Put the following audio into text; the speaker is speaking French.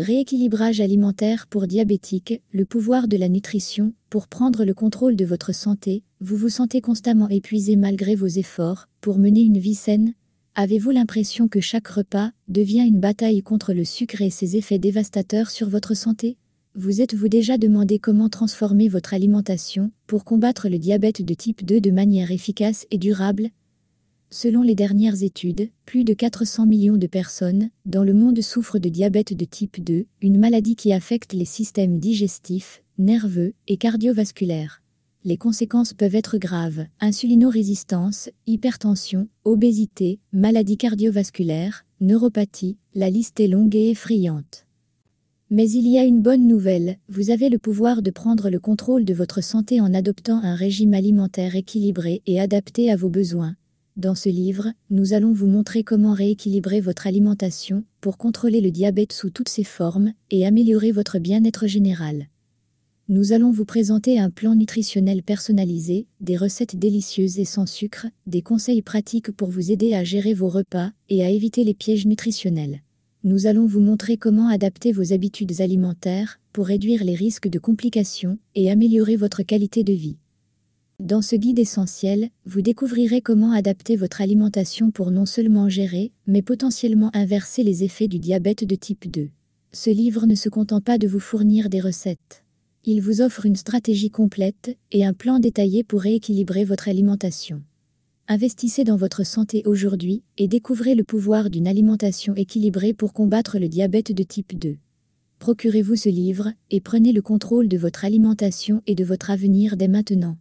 Rééquilibrage alimentaire pour diabétiques, le pouvoir de la nutrition, pour prendre le contrôle de votre santé, vous vous sentez constamment épuisé malgré vos efforts pour mener une vie saine Avez-vous l'impression que chaque repas devient une bataille contre le sucre et ses effets dévastateurs sur votre santé Vous êtes-vous déjà demandé comment transformer votre alimentation pour combattre le diabète de type 2 de manière efficace et durable Selon les dernières études, plus de 400 millions de personnes dans le monde souffrent de diabète de type 2, une maladie qui affecte les systèmes digestifs, nerveux et cardiovasculaires. Les conséquences peuvent être graves insulinorésistance, hypertension, obésité, maladie cardiovasculaire, neuropathie, la liste est longue et effrayante. Mais il y a une bonne nouvelle, vous avez le pouvoir de prendre le contrôle de votre santé en adoptant un régime alimentaire équilibré et adapté à vos besoins, dans ce livre, nous allons vous montrer comment rééquilibrer votre alimentation pour contrôler le diabète sous toutes ses formes et améliorer votre bien-être général. Nous allons vous présenter un plan nutritionnel personnalisé, des recettes délicieuses et sans sucre, des conseils pratiques pour vous aider à gérer vos repas et à éviter les pièges nutritionnels. Nous allons vous montrer comment adapter vos habitudes alimentaires pour réduire les risques de complications et améliorer votre qualité de vie. Dans ce guide essentiel, vous découvrirez comment adapter votre alimentation pour non seulement gérer, mais potentiellement inverser les effets du diabète de type 2. Ce livre ne se contente pas de vous fournir des recettes. Il vous offre une stratégie complète et un plan détaillé pour rééquilibrer votre alimentation. Investissez dans votre santé aujourd'hui et découvrez le pouvoir d'une alimentation équilibrée pour combattre le diabète de type 2. Procurez-vous ce livre et prenez le contrôle de votre alimentation et de votre avenir dès maintenant.